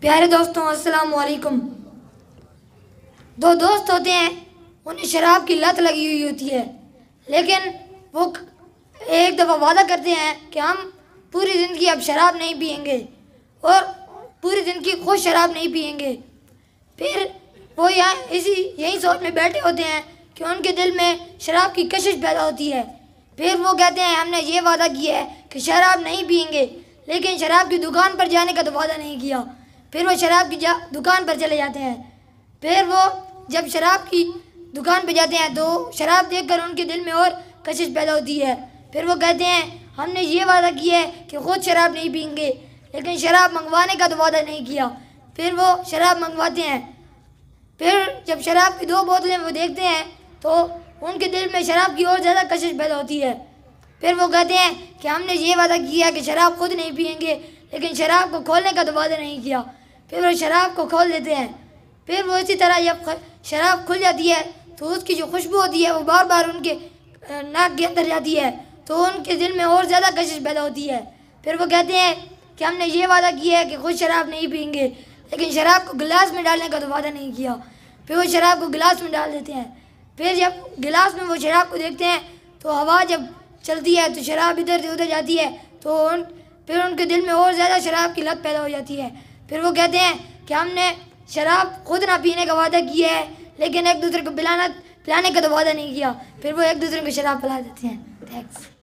प्यारे दोस्तों अस्सलाम वालेकुम दो दोस्त होते हैं उन्हें शराब की लत लगी हुई होती है लेकिन वो एक दफ़ा वादा करते हैं कि हम पूरी ज़िंदगी अब शराब नहीं पियेंगे और पूरी ज़िंदगी खुश शराब नहीं पियेंगे फिर वो यहाँ इसी यही सोच में बैठे होते हैं कि उनके दिल में शराब की कशिश पैदा होती है फिर वो कहते हैं हमने ये वादा किया है कि शराब नहीं पियेंगे लेकिन शराब की दुकान पर जाने का तो वादा नहीं किया फिर वो शराब की दुकान पर चले जाते हैं फिर वो जब शराब की दुकान पर जाते हैं तो शराब देखकर उनके दिल में और कशिश पैदा होती है फिर वो कहते हैं हमने ये वादा किया है कि खुद शराब नहीं पीएंगे लेकिन शराब मंगवाने का तो वादा नहीं किया फिर वो शराब मंगवाते हैं फिर जब शराब की दो बोतलें वो देखते हैं तो उनके दिल में शराब की और ज़्यादा कशिश पैदा होती है फिर वो कहते हैं कि हमने ये वादा किया कि शराब खुद नहीं पियेंगे लेकिन शराब को खोलने का तो वादा नहीं किया फिर वो शराब को खोल देते हैं फिर वो इसी तरह जब शराब खुल जाती है तो उसकी जो खुशबू होती है वो बार बार उनके नाक के अंदर जाती है तो उनके दिल में और ज़्यादा कशिश पैदा होती है फिर वो कहते हैं कि हमने ये वादा किया है कि खुद शराब नहीं पीएंगे लेकिन शराब को गिलास में डालने का तो वादा नहीं किया फिर वो शराब को गिलास में डाल देते हैं फिर जब गिलास में वो शराब को देखते हैं तो हवा जब चलती है तो शराब इधर से उधर जाती है तो उन फिर उनके दिल में और ज़्यादा शराब की लत पैदा हो जाती है फिर वो कहते हैं कि हमने शराब खुद ना पीने का वादा किया है लेकिन एक दूसरे को पिलाना पिलाने का तो वादा नहीं किया फिर वो एक दूसरे को शराब पिला देते हैं थैंक्स